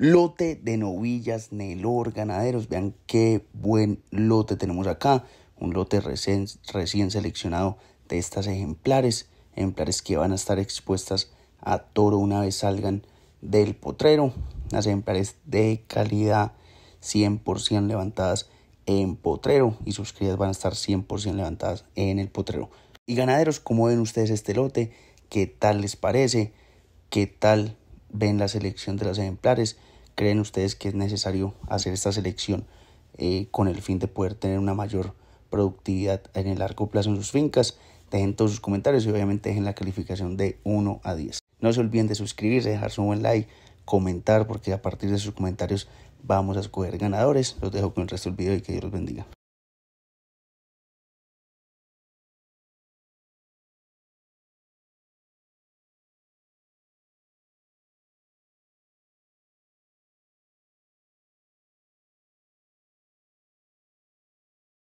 Lote de novillas Nelor Ganaderos. Vean qué buen lote tenemos acá. Un lote recién, seleccionado de estas ejemplares. Ejemplares que van a estar expuestas a toro una vez salgan del potrero. Las ejemplares de calidad 100% levantadas en potrero y sus crías van a estar 100% levantadas en el potrero. Y ganaderos, ¿cómo ven ustedes este lote? ¿Qué tal les parece? ¿Qué tal ven la selección de los ejemplares? ¿Creen ustedes que es necesario hacer esta selección eh, con el fin de poder tener una mayor productividad en el largo plazo en sus fincas? Dejen todos sus comentarios y obviamente dejen la calificación de 1 a 10. No se olviden de suscribirse, dejar su buen like, comentar, porque a partir de sus comentarios vamos a escoger ganadores. Los dejo con el resto del video y que Dios los bendiga.